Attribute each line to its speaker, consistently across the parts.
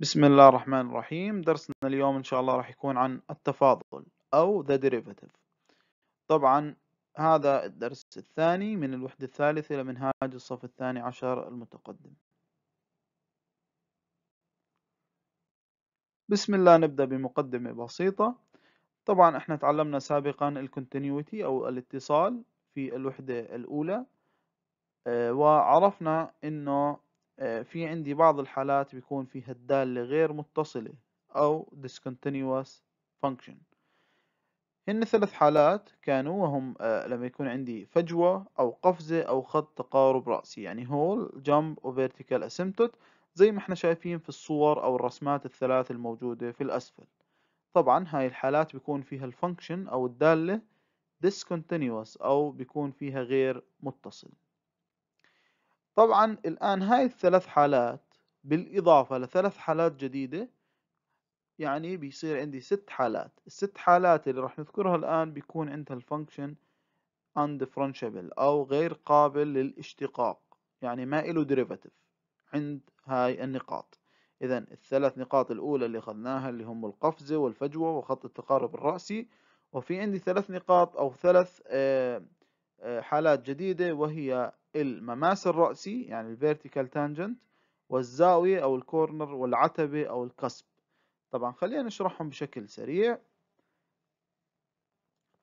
Speaker 1: بسم الله الرحمن الرحيم درسنا اليوم إن شاء الله راح يكون عن التفاضل أو the derivative طبعا هذا الدرس الثاني من الوحدة الثالثة لمنهاج الصف الثاني عشر المتقدم بسم الله نبدأ بمقدمة بسيطة طبعا احنا تعلمنا سابقا الكونتينيوتي أو الاتصال في الوحدة الأولى آه، وعرفنا انه آه، في عندي بعض الحالات بيكون فيها الدالة غير متصلة أو discontinuous function هن ثلاث حالات كانوا وهم آه، لما يكون عندي فجوة أو قفزة أو خط تقارب رأسي يعني هول جمب وفيرتيكال asymptote زي ما احنا شايفين في الصور أو الرسمات الثلاث الموجودة في الأسفل طبعا هاي الحالات بيكون فيها الفانكشن أو الدالة discontinuous أو بيكون فيها غير متصل طبعا الآن هاي الثلاث حالات بالإضافة لثلاث حالات جديدة يعني بيصير عندي ست حالات الست حالات اللي راح نذكرها الآن بيكون عندها الفانكشن undifferentiable أو غير قابل للاشتقاق يعني ما إله derivative عند هاي النقاط إذا الثلاث نقاط الأولى اللي أخذناها اللي هم القفزة والفجوة وخط التقارب الرأسي وفي عندي ثلاث نقاط أو ثلاث آه، آه، حالات جديدة وهي المماس الرأسي يعني vertical tangent والزاوية أو الكورنر والعتبة أو الكسب طبعا خلينا نشرحهم بشكل سريع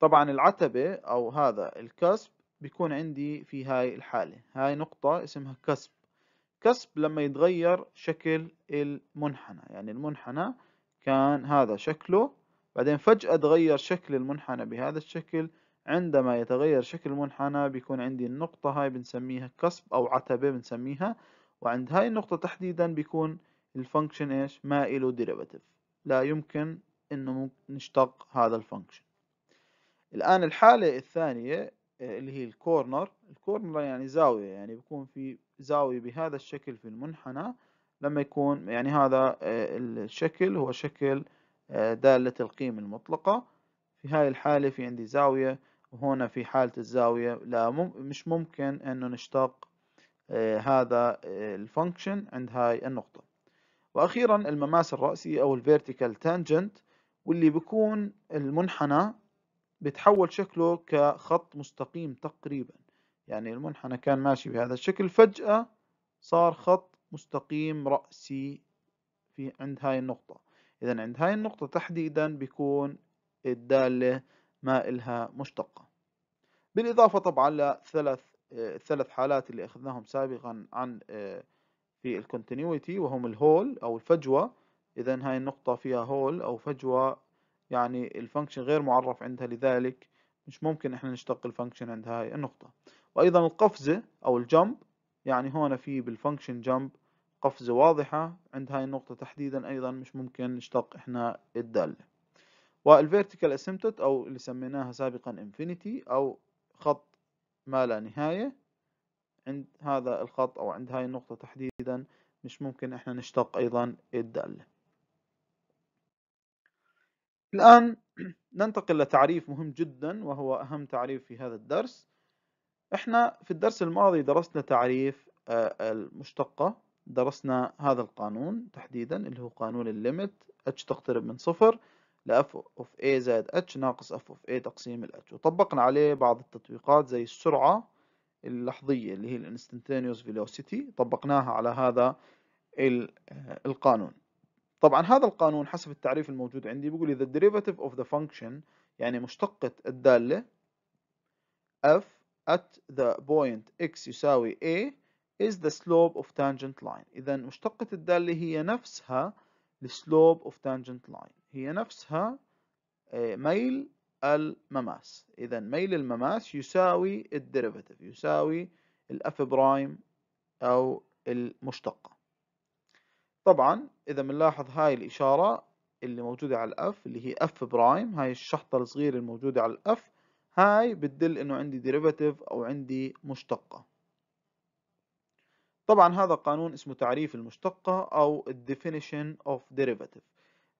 Speaker 1: طبعا العتبة أو هذا الكسب بيكون عندي في هاي الحالة هاي نقطة اسمها كسب كسب لما يتغير شكل المنحنى يعني المنحنى كان هذا شكله بعدين فجأة تغير شكل المنحنى بهذا الشكل عندما يتغير شكل المنحنى بيكون عندي النقطة هاي بنسميها كسب أو عتبة بنسميها وعند هاي النقطة تحديدا بيكون الفانكشن إيش ما إله ديريفاتيف لا يمكن إنه نشتق هذا الفانكشن الآن الحالة الثانية آه، اللي هي الكورنر الكورنر يعني زاوية يعني بيكون في زاوية بهذا الشكل في المنحنى لما يكون يعني هذا آه، الشكل هو شكل آه، دالة القيمة المطلقة في هاي الحالة في عندي زاوية هنا في حالة الزاوية لا مم مش ممكن انه نشتق آه، هذا آه، الفانكشن عند هاي النقطة واخيرا المماس الرأسي او الفيرتيكال تانجنت واللي بيكون المنحنى بتحول شكله كخط مستقيم تقريبا يعني المنحنى كان ماشي بهذا الشكل فجأة صار خط مستقيم رأسي في عند هاي النقطة إذا عند هاي النقطة تحديدا بيكون الدالة ما إلها مشتقة بالإضافة طبعا لثلاث الثلاث آه، حالات اللي أخذناهم سابقا عن آه، في الكونتينيوتي وهم الهول أو الفجوة إذا هاي النقطة فيها هول أو فجوة يعني الفانكشن غير معرف عندها لذلك مش ممكن إحنا نشتق الفانكشن عند هاي النقطة وأيضا القفزة أو الجمب يعني هون في بالفانكشن جمب قفزة واضحة عند هاي النقطة تحديدا أيضا مش ممكن نشتق إحنا الدالة والفيرتيكال اسيمتوت او اللي سميناها سابقا انفينيتي او خط ما لا نهاية عند هذا الخط او عند هاي النقطة تحديدا مش ممكن احنا نشتق ايضا الدالة الان ننتقل لتعريف مهم جدا وهو اهم تعريف في هذا الدرس احنا في الدرس الماضي درسنا تعريف آه، المشتقة درسنا هذا القانون تحديدا اللي هو قانون الليمت اتش تقترب من صفر ل f of a زائد h ناقص f of a تقسيم ال h وطبقنا عليه بعض التطبيقات زي السرعة اللحظية اللي هي ال instantaneous velocity طبقناها على هذا القانون طبعا هذا القانون حسب التعريف الموجود عندي بيقول إذا derivative of the function يعني مشتقة الدالة f at the point x يساوي a is the slope of tangent line إذا مشتقة الدالة هي نفسها the slope of tangent line هي نفسها آه، ميل المماس إذا ميل المماس يساوي الديريفاتيف يساوي الأف برايم أو المشتقة طبعا إذا بنلاحظ هاي الإشارة اللي موجودة على الأف اللي هي أف برايم هاي الشحطة الصغيرة الموجودة على الأف هاي بتدل إنه عندي ديريفاتيف أو عندي مشتقة طبعا هذا قانون اسمه تعريف المشتقة أو الديفينيشن اوف ديريفاتيف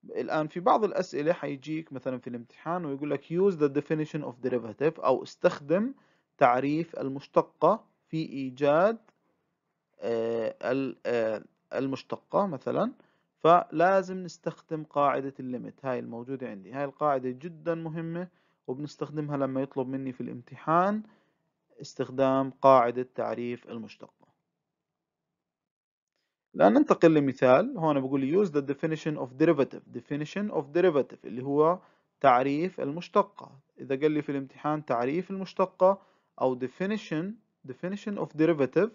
Speaker 1: الآن في بعض الأسئلة حيجيك مثلا في الامتحان ويقول لك use the definition of derivative أو استخدم تعريف المشتقة في إيجاد آه، آه، المشتقة مثلا فلازم نستخدم قاعدة الليمت هاي الموجودة عندي هاي القاعدة جدا مهمة وبنستخدمها لما يطلب مني في الامتحان استخدام قاعدة تعريف المشتقة الآن ننتقل لمثال هون بقول لي use the definition of derivative definition of derivative اللي هو تعريف المشتقة إذا قال لي في الامتحان تعريف المشتقة أو definition definition of derivative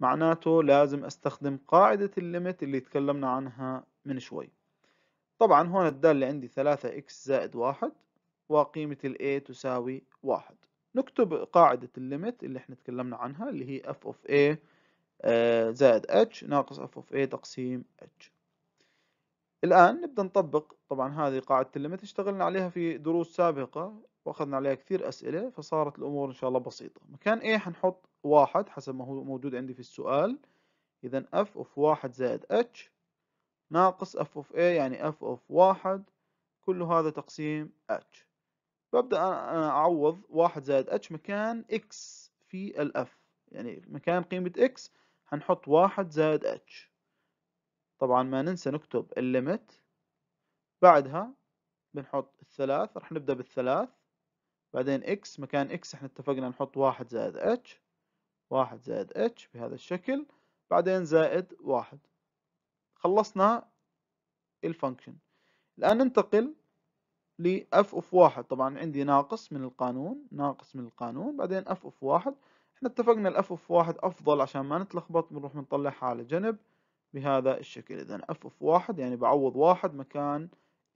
Speaker 1: معناته لازم استخدم قاعدة الليمت اللي تكلمنا عنها من شوي طبعا هون الدالة عندي 3x زائد 1 وقيمة ال a تساوي 1 نكتب قاعدة الليمت اللي احنا تكلمنا عنها اللي هي f of a آه، زائد اتش ناقص اف اوف اي تقسيم اتش الآن نبدأ نطبق طبعا هذه قاعدة الليمت اشتغلنا عليها في دروس سابقة وأخذنا عليها كثير أسئلة فصارت الأمور إن شاء الله بسيطة مكان A حنحط واحد حسب ما هو موجود عندي في السؤال إذا F أوف واحد زائد H ناقص F أوف A يعني F أوف واحد كل هذا تقسيم H ببدأ أنا أعوض واحد زائد H مكان X في الأف يعني مكان قيمة X هنحط واحد زائد اتش طبعا ما ننسى نكتب الليمت بعدها بنحط الثلاث راح نبدأ بالثلاث بعدين اكس مكان اكس احنا اتفقنا نحط واحد زائد اتش واحد زائد اتش بهذا الشكل بعدين زائد واحد خلصنا الفانكشن الآن ننتقل لأف f of واحد طبعا عندي ناقص من القانون ناقص من القانون بعدين f of واحد احنا اتفقنا الاف اوف واحد افضل عشان ما نتلخبط بنروح بنطلعها على جنب بهذا الشكل اذا اف اوف واحد يعني بعوض واحد مكان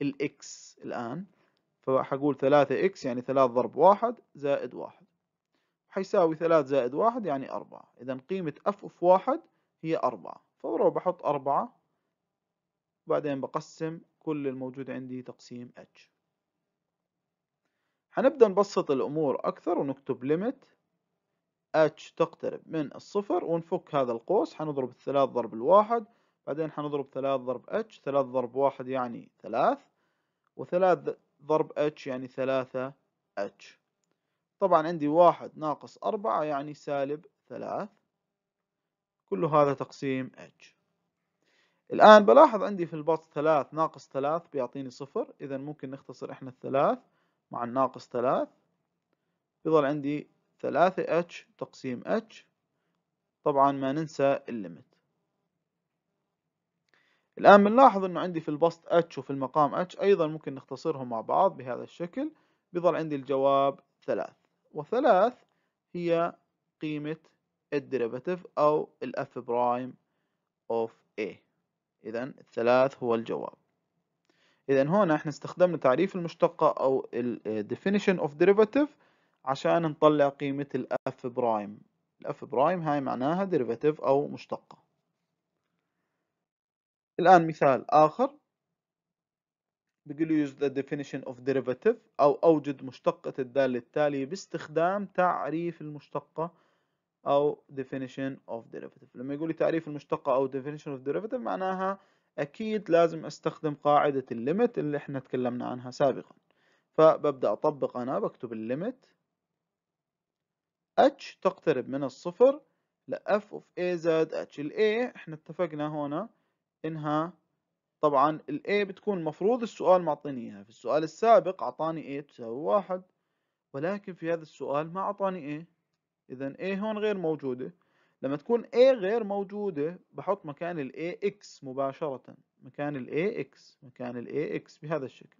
Speaker 1: الاكس الان فحقول ثلاثة اكس يعني ثلاث ضرب واحد زائد واحد حيساوي ثلاث زائد واحد يعني أربعة إذا قيمة اف اوف واحد هي أربعة فبروح بحط أربعة وبعدين بقسم كل الموجود عندي تقسيم اتش حنبدأ نبسط الأمور أكثر ونكتب limit اتش تقترب من الصفر ونفك هذا القوس حنضرب الثلاث ضرب الواحد بعدين حنضرب ثلاث ضرب اتش ثلاث ضرب واحد يعني ثلاث وثلاث ضرب اتش يعني ثلاثة اتش طبعا عندي واحد ناقص أربعة يعني سالب ثلاث كل هذا تقسيم اتش الآن بلاحظ عندي في البسط ثلاث ناقص ثلاث بيعطيني صفر إذا ممكن نختصر إحنا الثلاث مع الناقص ثلاث بيظل عندي ثلاثة اتش تقسيم اتش طبعا ما ننسى الليمت الآن بنلاحظ أنه عندي في البسط H وفي المقام H أيضا ممكن نختصرهم مع بعض بهذا الشكل بيظل عندي الجواب ثلاث وثلاث هي قيمة الديريفاتيف أو الأف برايم أوف A إذا الثلاث هو الجواب إذا هنا احنا استخدمنا تعريف المشتقة أو الديفينيشن اوف of derivative عشان نطلع قيمة الأف برايم الأف برايم هاي معناها ديريفاتيف أو مشتقة الآن مثال آخر بيقولوا use the definition of derivative أو أوجد مشتقة الدالة التالية باستخدام تعريف المشتقة أو definition of derivative لما يقول لي تعريف المشتقة أو definition of derivative معناها أكيد لازم أستخدم قاعدة الليمت اللي احنا تكلمنا عنها سابقا فببدأ أطبق أنا بكتب الليمت h تقترب من الصفر ل f of a زائد h ال a احنا اتفقنا هنا انها طبعا ال a بتكون المفروض السؤال معطيني اياها في السؤال السابق اعطاني a تساوي واحد ولكن في هذا السؤال ما اعطاني a اذا a هون غير موجوده لما تكون a غير موجوده بحط مكان ال a x مباشره مكان ال a x مكان ال a x بهذا الشكل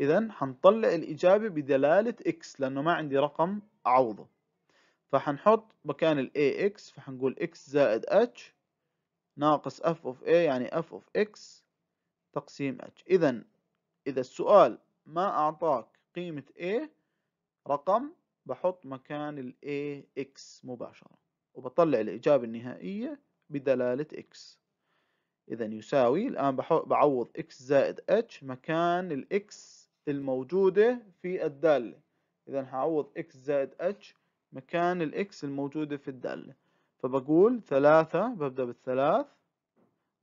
Speaker 1: إذا حنطلع الإجابة بدلالة x لأنه ما عندي رقم أعوضه فحنحط مكان ال ax فحنقول x زائد h ناقص f of a يعني f of x تقسيم h إذا إذا السؤال ما أعطاك قيمة a رقم بحط مكان ال ax مباشرة وبطلع الإجابة النهائية بدلالة x إذا يساوي الآن بعوض x زائد h مكان ال x الموجودة في الدالة إذا هعوض x زائد h مكان الإكس الموجودة في الدالة فبقول ثلاثة ببدأ بالثلاث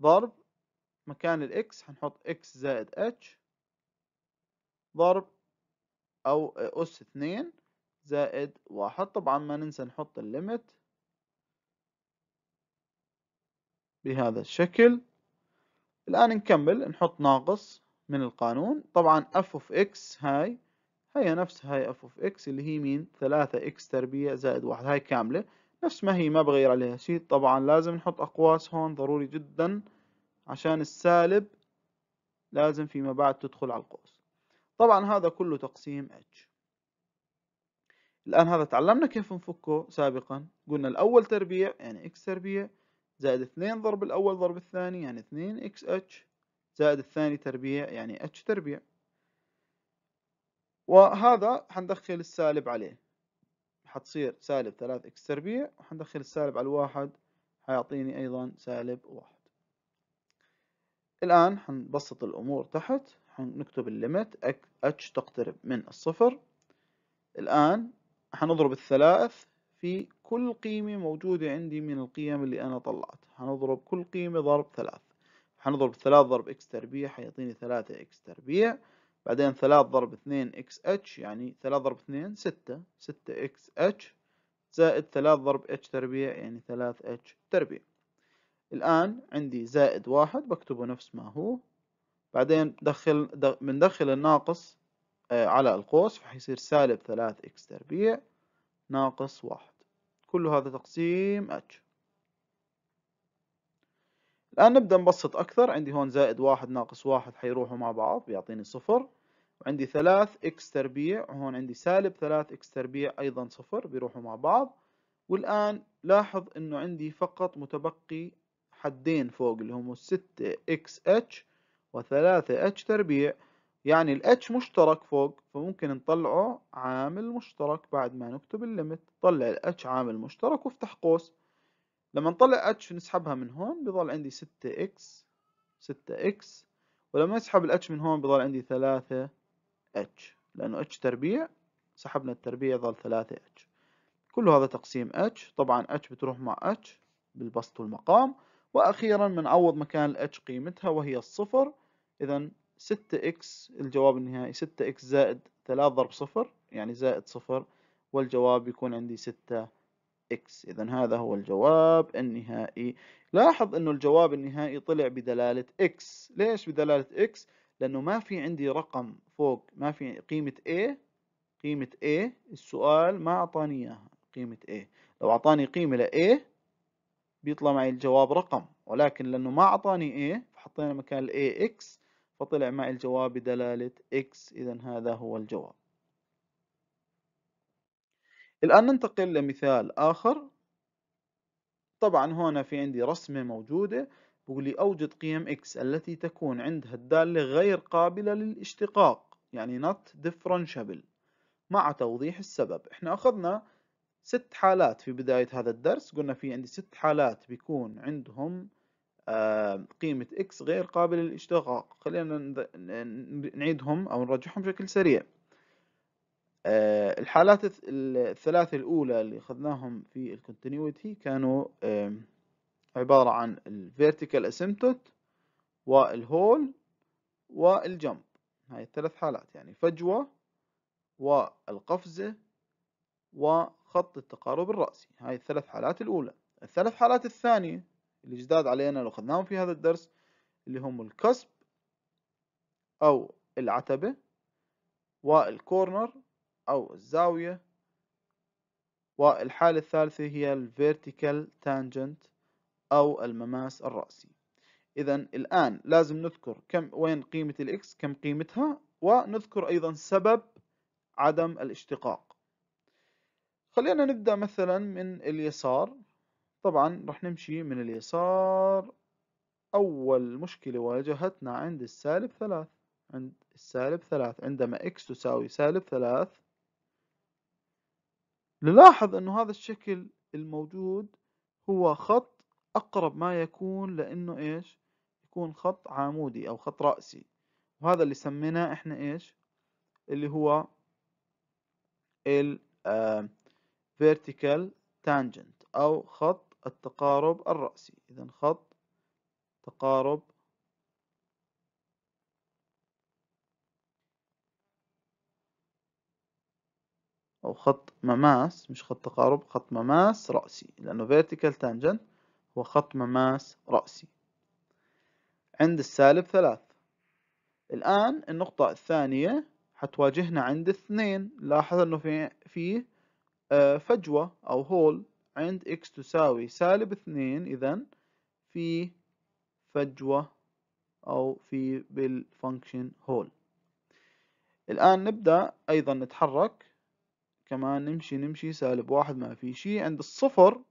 Speaker 1: ضرب مكان الإكس هنحط إكس زائد اتش ضرب أو أس اثنين زائد واحد طبعا ما ننسى نحط الليمت بهذا الشكل الآن نكمل نحط ناقص من القانون طبعا اف اوف اكس هاي هي نفس هاي اف اوف اكس اللي هي مين 3 اكس تربيع زائد واحد هاي كاملة نفس ما هي ما بغير عليها شيء طبعا لازم نحط اقواس هون ضروري جدا عشان السالب لازم فيما بعد تدخل على القوس طبعا هذا كله تقسيم اتش الآن هذا تعلمنا كيف نفكه سابقا قلنا الأول تربيع يعني إكس تربيع زائد اثنين ضرب الأول ضرب الثاني يعني اثنين إكس اتش زائد الثاني تربيع يعني اتش تربيع وهذا حندخل السالب عليه حتصير سالب 3 اكس تربيع وحندخل السالب على الواحد حيعطيني أيضا سالب واحد الآن حنبسط الأمور تحت حنكتب الليمت اتش تقترب من الصفر الآن حنضرب الثلاث في كل قيمة موجودة عندي من القيم اللي أنا طلعت حنضرب كل قيمة ضرب ثلاث حنضرب ثلاث ضرب اكس تربيع حيعطيني ثلاثة اكس تربيع بعدين ثلاث ضرب اثنين اكس اتش يعني ثلاث ضرب اثنين ستة ستة اكس اتش زائد ثلاث ضرب اتش تربيع يعني ثلاث اتش تربيع الآن عندي زائد واحد بكتبه نفس ما هو بعدين دخل بندخل الناقص آه، على القوس فحيصير سالب ثلاث اكس تربيع ناقص واحد كل هذا تقسيم اتش الآن نبدأ نبسط أكثر عندي هون زائد واحد ناقص واحد حيروحوا مع بعض بيعطيني صفر وعندي ثلاث اكس تربيع وهون عندي سالب ثلاث اكس تربيع ايضا صفر بيروحوا مع بعض والان لاحظ انه عندي فقط متبقي حدين فوق اللي هم الستة اكس اتش وثلاثة اتش تربيع يعني الاتش مشترك فوق فممكن نطلعه عامل مشترك بعد ما نكتب الليمت طلع الاتش عامل مشترك وافتح قوس لما نطلع اتش نسحبها من هون بيظل عندي ستة اكس ستة اكس ولما نسحب الاتش من هون بيظل عندي ثلاثة اتش لأنه اتش تربيع سحبنا التربيع ظل 3 اتش كل هذا تقسيم اتش طبعا اتش بتروح مع اتش بالبسط والمقام وأخيرا بنعوض مكان الاتش قيمتها وهي الصفر إذا 6x الجواب النهائي 6x زائد 3 ضرب صفر يعني زائد صفر والجواب يكون عندي 6 x إذا هذا هو الجواب النهائي لاحظ أنه الجواب النهائي طلع بدلالة x ليش بدلالة x؟ لأنه ما في عندي رقم فوق ما في قيمة A قيمة A السؤال ما أعطاني إياها قيمة A لو أعطاني قيمة ل A بيطلع معي الجواب رقم ولكن لأنه ما أعطاني A فحطينا مكان A X فطلع معي الجواب بدلالة X إذا هذا هو الجواب الآن ننتقل لمثال آخر طبعا هنا في عندي رسمة موجودة ولأوجد أوجد قيم x التي تكون عندها الدالة غير قابلة للاشتقاق يعني not differentiable مع توضيح السبب احنا أخذنا ست حالات في بداية هذا الدرس قلنا في عندي ست حالات بيكون عندهم آه، قيمة x غير قابلة للاشتقاق خلينا نعيدهم أو نرجحهم بشكل سريع آه، الحالات الثلاثة الأولى اللي أخذناهم في الكونتينيوتي كانوا عبارة عن vertical asymptote والهول والجمب هاي الثلاث حالات يعني فجوة والقفزة وخط التقارب الرأسي هاي الثلاث حالات الأولى الثلاث حالات الثانية اللي جداد علينا لو أخذناهم في هذا الدرس اللي هم الكسب أو العتبة والكورنر أو الزاوية والحالة الثالثة هي الفيرتيكال تانجنت أو المماس الرأسي إذا الآن لازم نذكر كم وين قيمة الإكس كم قيمتها ونذكر أيضا سبب عدم الاشتقاق خلينا نبدأ مثلا من اليسار طبعا رح نمشي من اليسار أول مشكلة واجهتنا عند السالب ثلاث عند السالب ثلاث عندما إكس تساوي سالب ثلاث نلاحظ أنه هذا الشكل الموجود هو خط أقرب ما يكون لأنه إيش يكون خط عمودي أو خط رأسي وهذا اللي سميناه إحنا إيش اللي هو ال vertical tangent أو خط التقارب الرأسي إذا خط تقارب أو خط مماس مش خط تقارب خط مماس رأسي لأنه vertical tangent وخط مماس رأسي عند السالب ثلاث الآن النقطة الثانية حتواجهنا عند اثنين لاحظ أنه في فيه آه، فجوة أو هول عند x تساوي سالب اثنين إذا في فجوة أو في بالفانكشن هول الآن نبدأ أيضا نتحرك كمان نمشي نمشي سالب واحد ما في شيء عند الصفر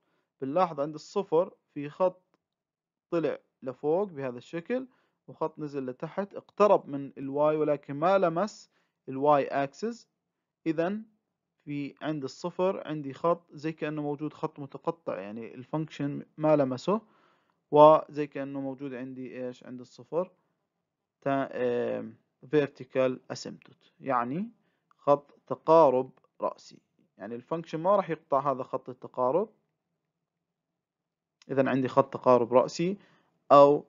Speaker 1: بنلاحظ عند الصفر في خط طلع لفوق بهذا الشكل وخط نزل لتحت اقترب من الواي ولكن ما لمس الواي اكسس اذا في عند الصفر عندي خط زي كأنه موجود خط متقطع يعني الفانكشن ما لمسه وزي كأنه موجود عندي ايش عند الصفر فيرتيكال اه يعني خط تقارب رأسي يعني الفانكشن ما راح يقطع هذا خط التقارب إذا عندي خط تقارب رأسي أو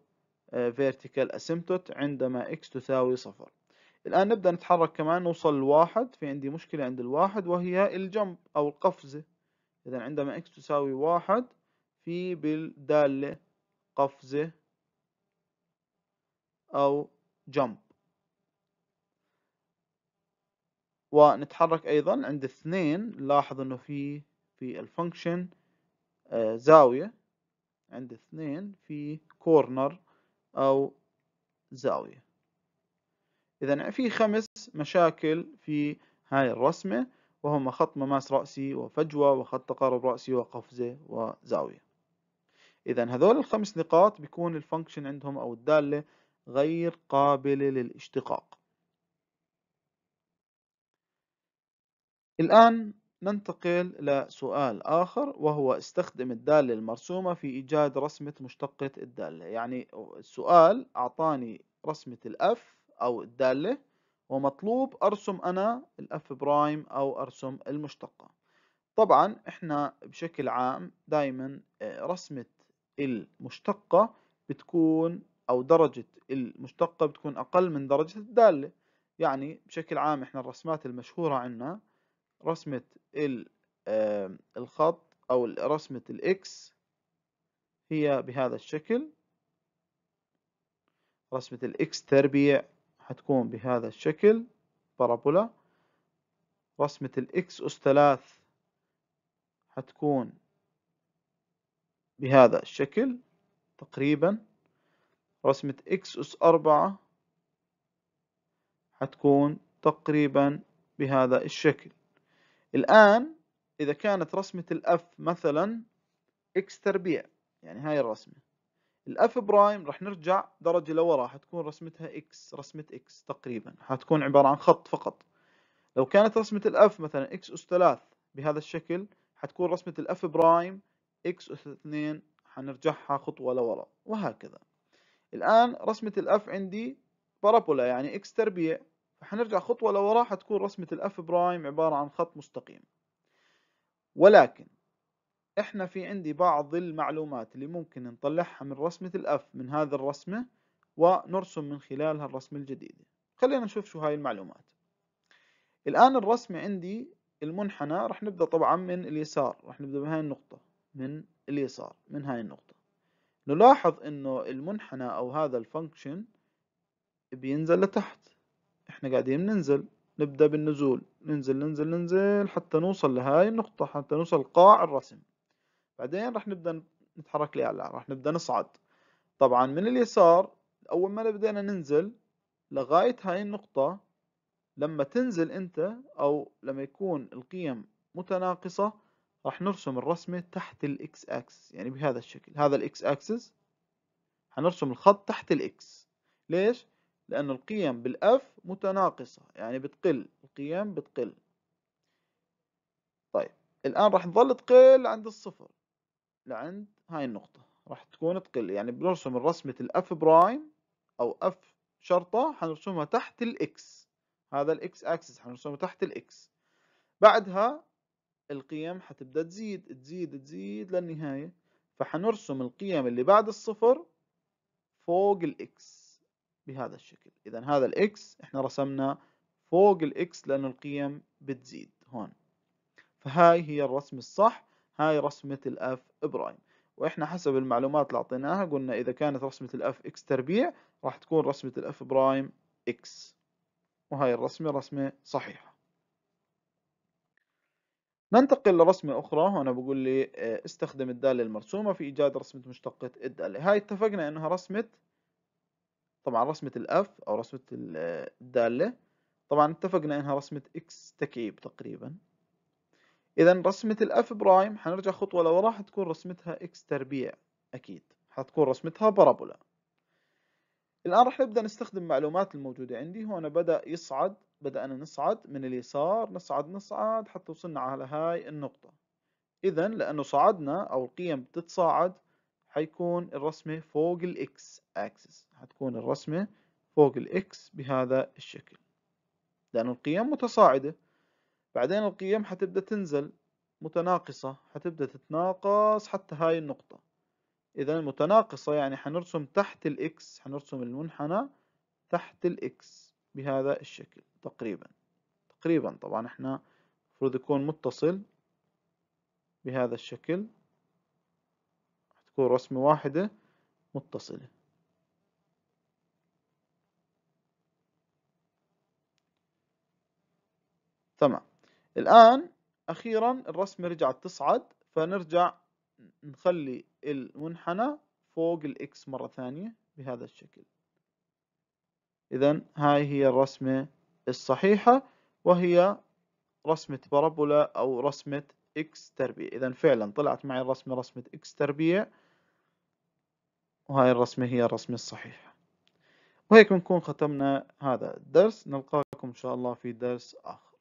Speaker 1: آه، vertical asymptote عندما x تساوي صفر الآن نبدأ نتحرك كمان نوصل لواحد في عندي مشكلة عند الواحد وهي الجمب أو القفزة إذا عندما x تساوي واحد في بالدالة قفزة أو جمب ونتحرك أيضا عند اثنين لاحظ إنه في في الفانكشن آه، زاوية عند اثنين في كورنر أو زاوية إذا في خمس مشاكل في هاي الرسمة وهما خط مماس رأسي وفجوة وخط تقارب رأسي وقفزة وزاوية إذا هذول الخمس نقاط بيكون الفانكشن عندهم أو الدالة غير قابلة للاشتقاق الآن ننتقل لسؤال آخر وهو استخدم الدالة المرسومة في إيجاد رسمة مشتقة الدالة يعني السؤال أعطاني رسمة الأف أو الدالة ومطلوب أرسم أنا الأف برايم أو أرسم المشتقة طبعا إحنا بشكل عام دايما آه، رسمة المشتقة بتكون أو درجة المشتقة بتكون أقل من درجة الدالة يعني بشكل عام إحنا الرسمات المشهورة عنا رسمة الخط أو رسمة الإكس هي بهذا الشكل رسمة الإكس تربيع هتكون بهذا الشكل بارابولا رسمة الإكس أس ثلاث هتكون بهذا الشكل تقريبا رسمة إكس أس أربعة هتكون تقريبا بهذا الشكل الآن إذا كانت رسمة الأف مثلا إكس تربيع يعني هاي الرسمة الأف برايم رح نرجع درجة لورا حتكون رسمتها إكس رسمة إكس تقريبا حتكون عبارة عن خط فقط لو كانت رسمة الأف مثلا إكس أس 3 بهذا الشكل حتكون رسمة الأف برايم إكس أس 2 حنرجعها خطوة لورا وهكذا الآن رسمة الأف عندي بارابولا يعني إكس تربيع فحنرجع خطوة لورا حتكون رسمة الأف برايم عبارة عن خط مستقيم ولكن احنا في عندي بعض المعلومات اللي ممكن نطلعها من رسمة الأف من هذه الرسمة ونرسم من خلالها الرسمة الجديدة خلينا نشوف شو هاي المعلومات الآن الرسمة عندي المنحنى رح نبدأ طبعا من اليسار رح نبدأ من هاي النقطة من اليسار من هاي النقطة نلاحظ انه المنحنى او هذا الفانكشن بينزل لتحت احنا قاعدين ننزل نبدأ بالنزول ننزل ننزل ننزل حتى نوصل لهاي النقطة حتى نوصل قاع الرسم بعدين راح نبدأ نتحرك لأعلى راح نبدأ نصعد طبعا من اليسار أول ما بدينا ننزل لغاية هاي النقطة لما تنزل أنت أو لما يكون القيم متناقصة راح نرسم الرسمة تحت الإكس أكسس يعني بهذا الشكل هذا الإكس أكسس هنرسم الخط تحت الإكس ليش؟ لأن القيم بالأف متناقصة يعني بتقل القيم بتقل طيب الآن راح تظل تقل عند الصفر لعند هاي النقطة راح تكون تقل يعني بنرسم رسمة الأف برايم أو أف شرطة حنرسمها تحت الإكس هذا الإكس أكسس حنرسمه تحت الإكس بعدها القيم حتبدأ تزيد تزيد تزيد للنهاية فحنرسم القيم اللي بعد الصفر فوق الإكس بهذا الشكل إذا هذا الإكس إحنا رسمنا فوق الإكس لأن القيم بتزيد هون فهاي هي الرسم الصح هاي رسمة الأف برايم وإحنا حسب المعلومات اللي أعطيناها قلنا إذا كانت رسمة الأف إكس تربيع راح تكون رسمة الأف برايم إكس وهاي الرسمة رسمة صحيحة ننتقل لرسمة أخرى هنا بقول لي آه، استخدم الدالة المرسومة في إيجاد رسمة مشتقة الدالة هاي اتفقنا إنها رسمة طبعا رسمة الأف أو رسمة الدالة طبعا اتفقنا إنها رسمة إكس تكعيب e تقريبا إذا رسمة الأف برايم حنرجع خطوة لورا حتكون رسمتها إكس تربيع أكيد حتكون رسمتها بارابولا الآن راح نبدأ نستخدم المعلومات الموجودة عندي انا بدأ يصعد بدأنا نصعد من اليسار نصعد نصعد حتى وصلنا على هاي النقطة إذا لأنه صعدنا أو القيم بتتصاعد حيكون الرسمة فوق الإكس أكسس حتكون الرسمة فوق الإكس بهذا الشكل لأن القيم متصاعدة بعدين القيم حتبدأ تنزل متناقصة حتبدأ تتناقص حتى هاي النقطة إذا متناقصة يعني حنرسم تحت الإكس حنرسم المنحنى تحت الإكس بهذا الشكل تقريبا تقريبا طبعا احنا المفروض يكون متصل بهذا الشكل تكون رسمة واحدة متصلة تمام الآن أخيرا الرسمة رجعت تصعد فنرجع نخلي المنحنى فوق الإكس مرة ثانية بهذا الشكل إذا هاي هي الرسمة الصحيحة وهي رسمة بارابولا أو رسمة إكس تربيع إذا فعلا طلعت معي الرسمة رسمة إكس تربيع وهاي الرسمة هي الرسمة الصحيحة وهيك بنكون ختمنا هذا الدرس نلقاكم إن شاء الله في درس آخر